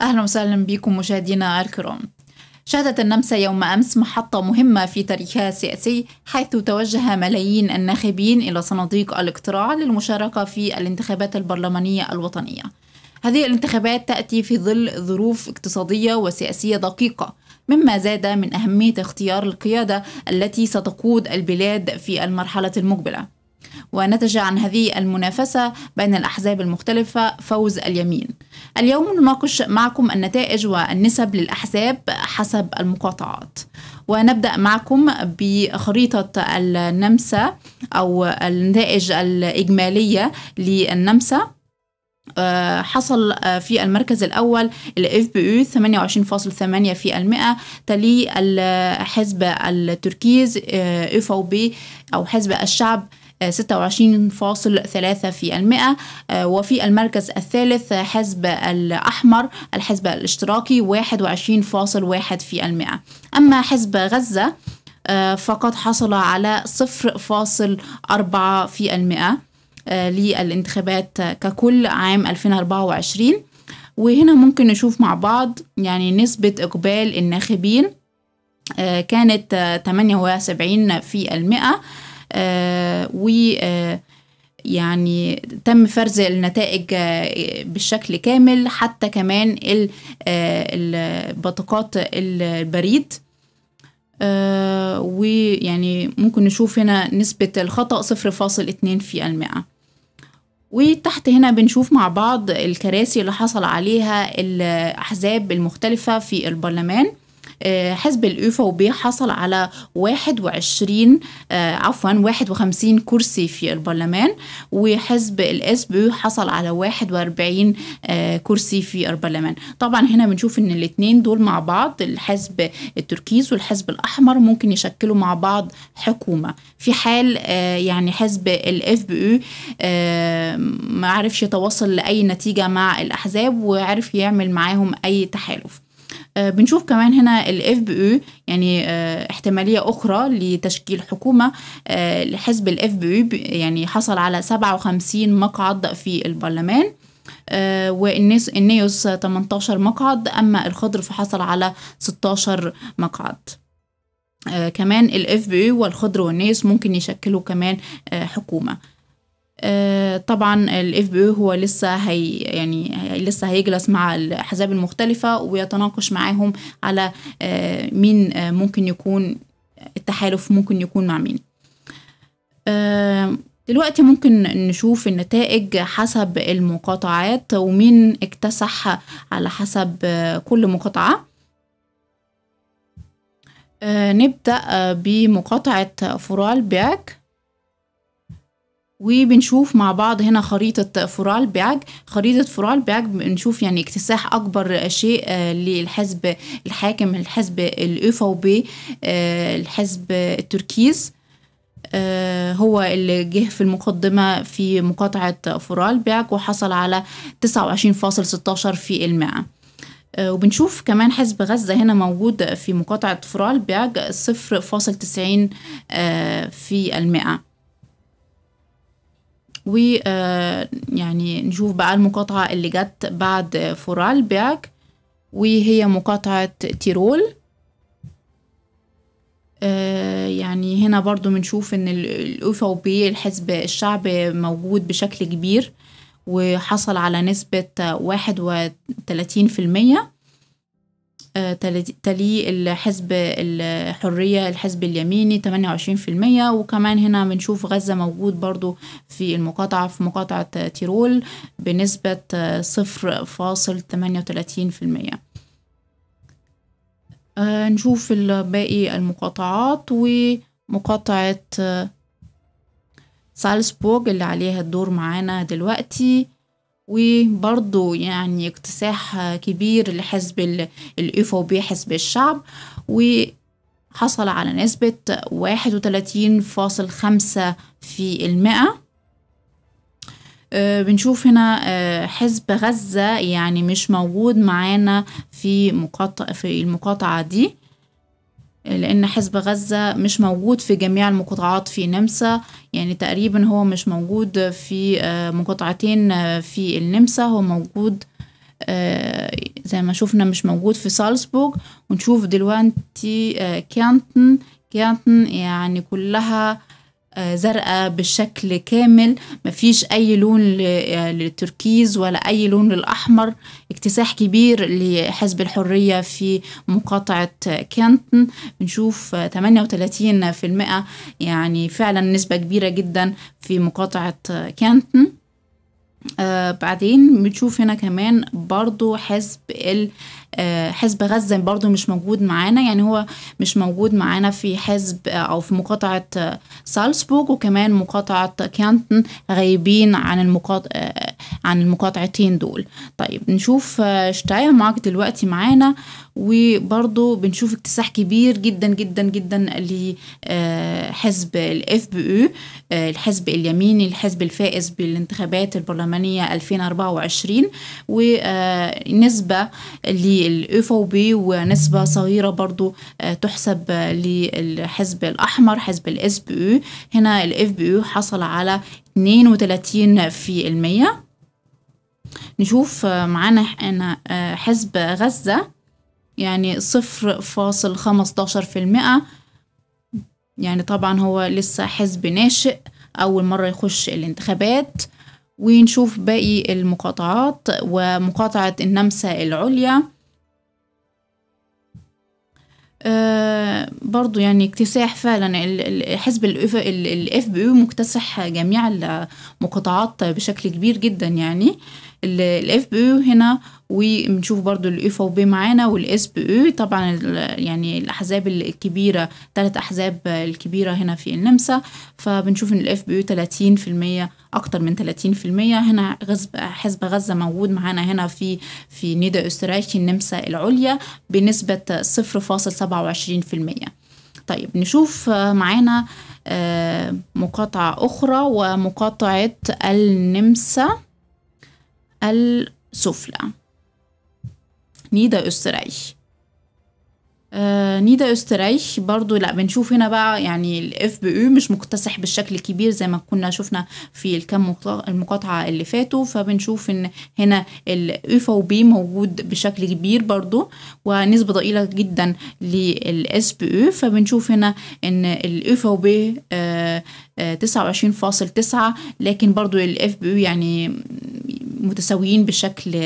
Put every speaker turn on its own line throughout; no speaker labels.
أهلا وسهلا بكم مشاهدينا الكرام شهدت النمسا يوم أمس محطة مهمة في تاريخها السياسي حيث توجه ملايين الناخبين إلى صناديق الاقتراع للمشاركة في الانتخابات البرلمانية الوطنية هذه الانتخابات تأتي في ظل ظروف اقتصادية وسياسية دقيقة مما زاد من أهمية اختيار القيادة التي ستقود البلاد في المرحلة المقبلة ونتج عن هذه المنافسة بين الأحزاب المختلفة فوز اليمين. اليوم نناقش معكم النتائج والنسب للأحزاب حسب المقاطعات. ونبدأ معكم بخريطة النمسا أو النتائج الإجمالية للنمسا آه، حصل آه، في المركز الأول الاف بي 28.8 في المئة تلي الحزب التركيز آه، اف او بي أو حزب الشعب 26.3 آه، في المئة آه، وفي المركز الثالث حزب الأحمر الحزب الاشتراكي 21.1 في المئة أما حزب غزة آه، فقد حصل على 0.4 في المئة للانتخابات ككل عام 2024 وهنا ممكن نشوف مع بعض يعني نسبة إقبال الناخبين كانت 78 في المئة آه، و آه، يعني تم فرز النتائج آه، بالشكل كامل حتى كمان البطاقات البريد ويعني ممكن نشوف هنا نسبة الخطأ صفر فاصل اتنين في المئة وتحت هنا بنشوف مع بعض الكراسي اللي حصل عليها الأحزاب المختلفة في البرلمان آه، حزب الأوفا حصل على 21 آه، عفوا 51 كرسي في البرلمان وحزب الاس بي حصل على 41 آه، كرسي في البرلمان طبعا هنا بنشوف ان الاثنين دول مع بعض الحزب التركيز والحزب الاحمر ممكن يشكلوا مع بعض حكومه في حال يعني حزب الاف بي ما عرفش يتواصل لاي نتيجه مع الاحزاب وعرف يعمل معاهم اي تحالف آه، بنشوف كمان هنا الاف بي او يعني آه، احتماليه اخرى لتشكيل حكومه آه، لحزب الاف بي او يعني حصل على 57 مقعد في البرلمان والناس النيوس 18 مقعد اما الخضر فحصل على 16 مقعد آه كمان الاف بي والخضر والناس ممكن يشكلوا كمان آه حكومه آه، طبعا الاف بي هو لسه هي يعني لسه هيجلس مع الاحزاب المختلفه ويتناقش معاهم على آه، مين آه، ممكن يكون التحالف ممكن يكون مع مين دلوقتي ممكن نشوف النتائج حسب المقاطعات ومين اكتسح على حسب كل مقاطعه نبدأ بمقاطعة فرال باك وبنشوف مع بعض هنا خريطة فورال بيعج خريطة فورال بيعج بنشوف يعني اكتساح أكبر شيء آه، للحزب الحاكم الحزب بي آه، الحزب التركيز آه، هو اللي جه في المقدمة في مقاطعة فورال بيعج وحصل على 29.16 في المئة وبنشوف كمان حزب غزة هنا موجود في مقاطعة فورال بيعج 0.90 في المائة و آه، يعني نشوف بقى المقاطعة اللي جت بعد فورالبيرج وهي مقاطعة تيرول آه، يعني هنا برضو بنشوف ان الاوفا بي الحزب الشعبي موجود بشكل كبير وحصل على نسبة واحد وتلاتين في المية آه، تليه الحزب الحرية الحزب اليميني 28% وكمان هنا بنشوف غزة موجود برضو في المقاطعة في مقاطعة تيرول بنسبة 0.38% آه، نشوف باقي المقاطعات ومقاطعة آه، سالسبورغ اللي عليها الدور معانا دلوقتي وبرضه يعني اكتساح كبير لحزب الايفو بي حزب الشعب وحصل على نسبة واحد وتلاتين فاصل خمسة في المئة آه، بنشوف هنا آه، حزب غزة يعني مش موجود معانا في في المقاطعة دي لأن حزب غزة مش موجود في جميع المقاطعات في النمسا يعني تقريبا هو مش موجود في آه، مقاطعتين آه، في النمسا هو موجود آه، زي ما شفنا مش موجود في سالزبورغ ونشوف دلوقتي كانتن كانتن يعني كلها آه، زرقاء بشكل كامل مفيش أي لون آه، للتركيز ولا أي لون للأحمر اكتساح كبير لحزب الحرية في مقاطعة كانتن بنشوف 38% يعني فعلا نسبة كبيرة جدا في مقاطعة كانتن آه بعدين بنشوف هنا كمان برضو حزب آه، حزب غزة برضو مش موجود معانا يعني هو مش موجود معانا في حزب آه، أو في مقاطعة آه، سالسبورغ وكمان مقاطعة كانتن غايبين عن المقاطع عن المقاطعتين دول طيب نشوف معاك دلوقتي معانا وبرضه بنشوف اكتساح كبير جدا جدا جدا لحزب الاف بي او الحزب اليميني الحزب الفائز بالانتخابات البرلمانية 2024 ونسبة ل للإف أو بي ونسبة صغيرة برضو آه، تحسب آه، للحزب الأحمر حزب الإس بي هنا الإف بي حصل على 32 في المية نشوف آه، معانا هنا حزب غزة يعني صفر فاصل خمستاشر في المئة يعني طبعا هو لسه حزب ناشئ أول مرة يخش الانتخابات ونشوف باقي المقاطعات ومقاطعة النمسا العليا آه، برضو يعني اكتساح فعلا حزب الاف بي مكتسح جميع المقاطعات بشكل كبير جدا يعني الاف بي او هنا وبنشوف برضو الاف او بي معانا والاس بي او طبعا يعني الاحزاب الكبيره ثلاث احزاب الكبيره هنا في النمسا فبنشوف ان الاف بي او 30% اكتر من 30% هنا غزب حزب غزه موجود معانا هنا في في نيدا اوسترايكي النمسا العليا بنسبه 0.27% طيب نشوف معانا آه، مقاطعه اخرى ومقاطعه النمسا السفلى نيدا أسترايش آه نيدا أسترايش برضو لا بنشوف هنا بقى يعني الاف بي او e مش مكتسح بالشكل الكبير زي ما كنا شفنا في الكم المقاطعة اللي فاتوا فبنشوف ان هنا الاف او بي موجود بشكل كبير برضو ونسبة ضئيلة جدا للاس بي او e. فبنشوف هنا ان الاف او بي تسعة وعشرين فاصل تسعة لكن برضو الاف بي او e يعني متساويين بشكل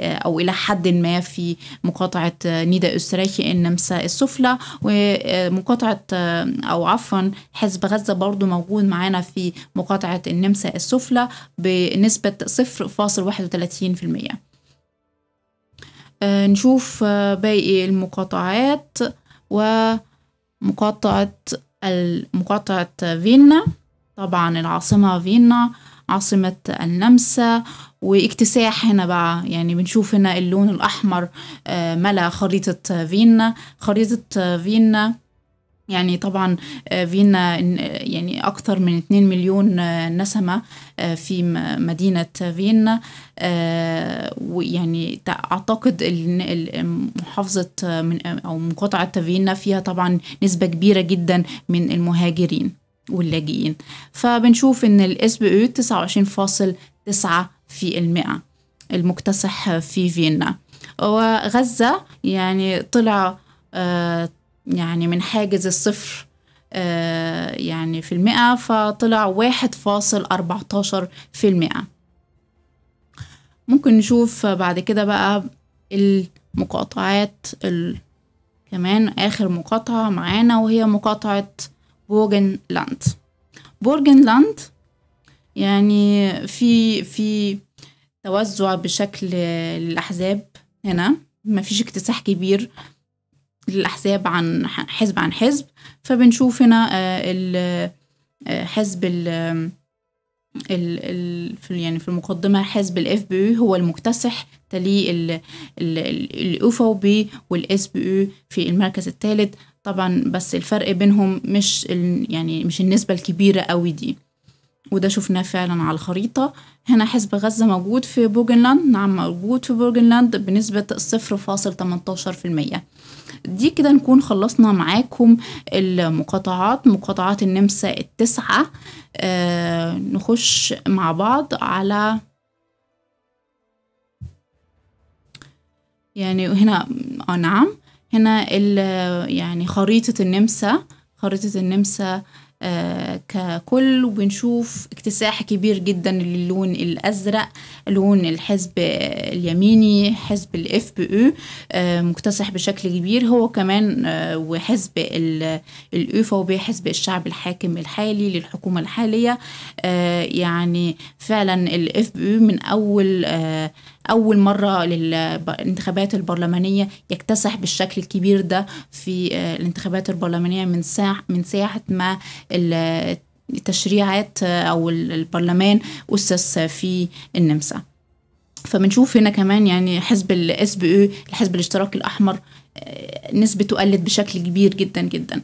آه، او الى حد ما في مقاطعه آه، نيدا استريحي النمسا السفلى ومقاطعه آه، او عفوا حزب غزه برضو موجود معانا في مقاطعه النمسا السفلى بنسبه 0.31% نشوف باقي المقاطعات ومقاطعة مقاطعة فيينا طبعا العاصمة فيينا عاصمة النمسا واكتساح هنا بقى يعني بنشوف هنا اللون الأحمر آه، ملا خريطة فيينا خريطة آه، فيينا يعني طبعا آه، فيينا يعني أكثر من 2 مليون نسمة في مدينة فيينا ويعني أعتقد إن محافظة من أو مقاطعة فيينا فيها طبعا نسبة كبيرة جدا من المهاجرين واللاجئين فبنشوف إن الاس بي 29.9 في المئة المكتسح في فيينا وغزة يعني طلع آه، يعني من حاجز الصفر آه، يعني في المئة فطلع واحد فاصل أربعتاشر في المئة ممكن نشوف بعد كده بقى المقاطعات ال... كمان آخر مقاطعة معانا وهي مقاطعة لاند بورجن لاند يعني في في توزع بشكل للأحزاب هنا ما فيش اكتساح كبير للأحزاب عن حزب عن حزب فبنشوف هنا آه، آه، حزب ال ال يعني في المقدمة حزب الاف بي هو المكتسح تليه الاوفا بي والاس بي في المركز الثالث طبعا بس الفرق بينهم مش يعني مش النسبة الكبيرة قوي دي وده شفناه فعلا على الخريطة هنا حزب غزة موجود في بوجنلاند نعم موجود في بوجنلاند بنسبة صفر فاصل تمنتاشر في المية دي كده نكون خلصنا معاكم المقاطعات مقاطعات النمسا التسعة آه نخش مع بعض على يعني هنا آه نعم هنا يعني خريطة النمسا خريطة النمسا آه آه، ككل وبنشوف اكتساح كبير جدا للون الازرق لون الحزب اليميني حزب الاف بي e، او آه، مكتسح بشكل كبير هو كمان آه، وحزب الاوفا e، حزب الشعب الحاكم الحالي للحكومه الحاليه يعني فعلا الاف بي او e من اول أول مرة للانتخابات البرلمانية يكتسح بالشكل الكبير ده في آه، الانتخابات البرلمانية من ساعة من ساعة ما التشريعات آه، أو البرلمان أسس في النمسا فبنشوف هنا كمان يعني حزب الاس بي او e، الحزب الاشتراكي الاحمر آه، نسبته قلت بشكل كبير جدا جدا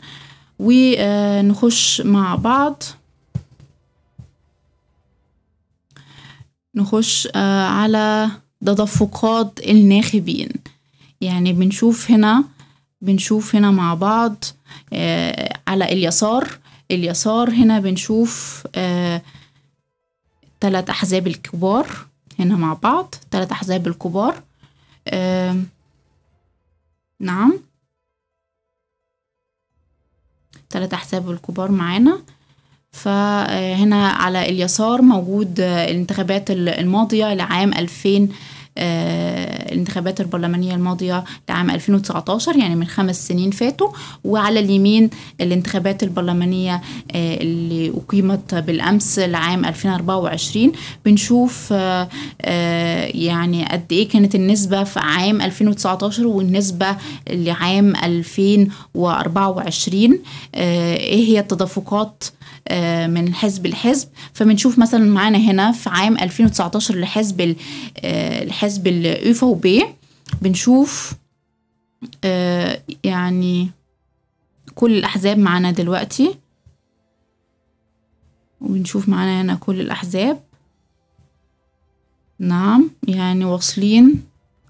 ونخش مع بعض نخش على تدفقات الناخبين يعني بنشوف هنا بنشوف هنا مع بعض آه، على اليسار اليسار هنا بنشوف ثلاث آه، أحزاب الكبار هنا مع بعض ثلاث أحزاب الكبار نعم ثلاث أحزاب الكبار معانا فهنا آه، على اليسار موجود الانتخابات الماضية لعام 2000 آه، الانتخابات البرلمانية الماضية لعام 2019 يعني من خمس سنين فاتوا وعلى اليمين الانتخابات البرلمانية آه، اللي أقيمت بالأمس لعام 2024 بنشوف آه، يعني قد إيه كانت النسبة في عام 2019 والنسبة لعام 2024 إيه هي التدفقات من حزب لحزب فبنشوف مثلا معانا هنا في عام 2019 لحزب الحزب حزب الأوفا إيه وبي بنشوف آه يعني كل الأحزاب معانا دلوقتي وبنشوف معانا هنا كل الأحزاب نعم يعني واصلين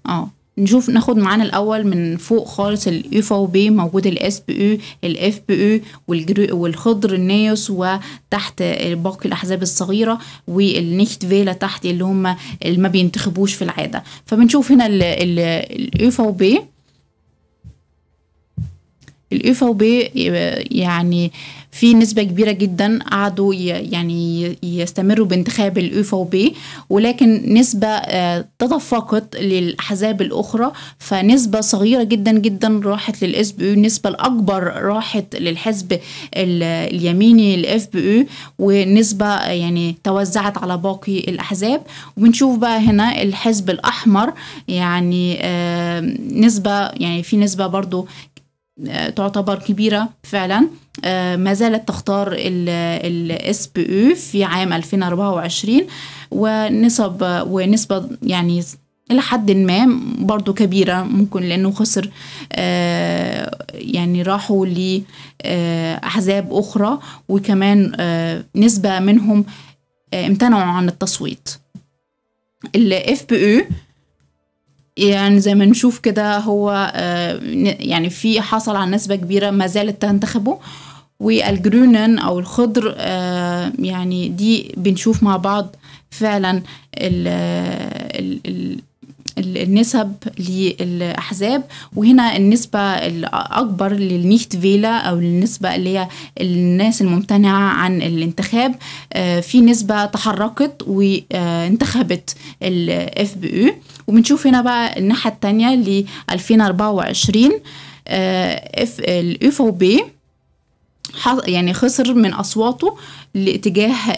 اه نشوف ناخد معانا الاول من فوق خالص الاي فاو بي موجود الاس بي او الاف بي او والخضر النيوس وتحت باقي الاحزاب الصغيره والنيكت فيلا تحت اللي هم اللي ما بينتخبوش في العاده فبنشوف هنا الاي فاو بي الاف او بي يعني في نسبة كبيرة جدا قعدوا يعني يستمروا بانتخاب الاف او بي ولكن نسبة آه، تدفقت للأحزاب الأخرى فنسبة صغيرة جدا جدا راحت للاس بي النسبة الأكبر راحت للحزب اليميني الاف بي ونسبة آه، يعني توزعت على باقي الأحزاب وبنشوف بقى هنا الحزب الأحمر يعني آه، نسبة يعني في نسبة برضو تعتبر كبيرة فعلا آه، ما زالت تختار الاس بي او e في عام 2024 ونسب ونسبة يعني إلى حد ما برضو كبيرة ممكن لأنه خسر آه، يعني راحوا لأحزاب آه، أخرى وكمان نسبة منهم امتنعوا عن التصويت الاف بي او يعني زي ما نشوف كده هو آه، يعني في حصل على نسبة كبيرة ما زالت تنتخبه والجرونن أو الخضر آه، يعني دي بنشوف مع بعض فعلا ال ال النسب للأحزاب وهنا النسبة الأكبر للنيت فيلا أو النسبة اللي هي الناس الممتنعة عن الانتخاب آه، في نسبة تحركت وانتخبت الاف بي وبنشوف هنا بقى الناحية التانية ل 2024 اف الاف او بي يعني خسر من اصواته لاتجاه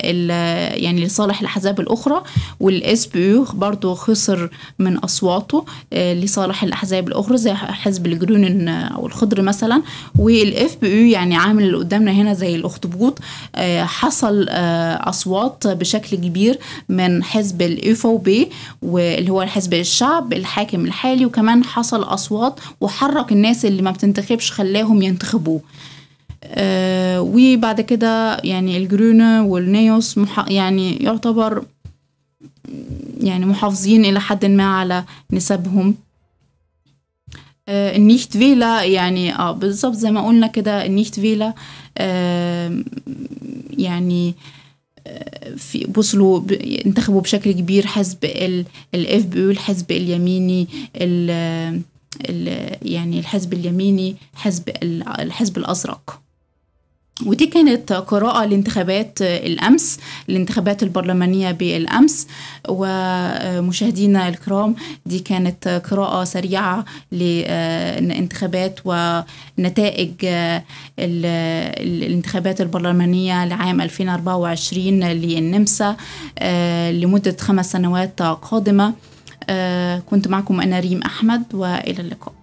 يعني لصالح الاحزاب الاخرى والاس بي يو برضه خسر من اصواته آه، لصالح الاحزاب الاخرى زي حزب الجرون آه، او الخضر مثلا والاف بي يو يعني عامل اللي قدامنا هنا زي الاخطبوط آه، حصل اصوات بشكل كبير من حزب الايفو بي واللي هو حزب الشعب الحاكم الحالي وكمان حصل اصوات وحرك الناس اللي ما بتنتخبش خلاهم ينتخبوه آه، وبعد كده يعني الجرونة والنيوس مح... يعني يعتبر يعني محافظين إلى حد ما على نسبهم آه، النيشت فيلا يعني اه بالظبط زي ما قلنا كده النيشت فيلا يعني آه، في وصلوا انتخبوا بشكل كبير حزب الاف بي الحزب اليميني الـ يعني الحزب اليميني حزب الحزب الازرق ودي كانت قراءة لانتخابات الأمس الانتخابات البرلمانية بالأمس ومشاهدينا الكرام دي كانت قراءة سريعة لانتخابات ونتائج الانتخابات البرلمانية لعام 2024 للنمسا لمدة خمس سنوات قادمة كنت معكم أنا ريم أحمد وإلى اللقاء